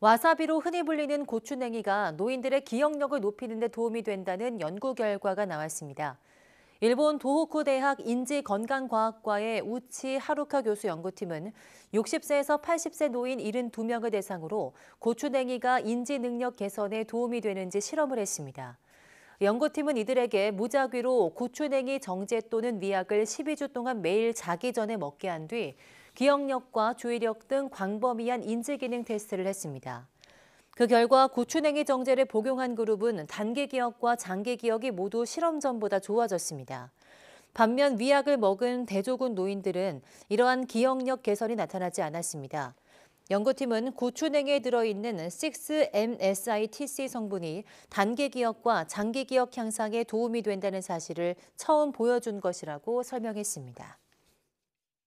와사비로 흔히 불리는 고추냉이가 노인들의 기억력을 높이는 데 도움이 된다는 연구 결과가 나왔습니다. 일본 도호쿠 대학 인지건강과학과의 우치 하루카 교수 연구팀은 60세에서 80세 노인 72명을 대상으로 고추냉이가 인지 능력 개선에 도움이 되는지 실험을 했습니다. 연구팀은 이들에게 무작위로 고추냉이 정제 또는 미약을 12주 동안 매일 자기 전에 먹게 한뒤 기억력과 주의력 등 광범위한 인지기능 테스트를 했습니다. 그 결과 고추냉이 정제를 복용한 그룹은 단기 기억과 장기 기억이 모두 실험 전보다 좋아졌습니다. 반면 위약을 먹은 대조군 노인들은 이러한 기억력 개선이 나타나지 않았습니다. 연구팀은 고추냉에 들어있는 6-MSITC 성분이 단기 기억과 장기 기억 향상에 도움이 된다는 사실을 처음 보여준 것이라고 설명했습니다.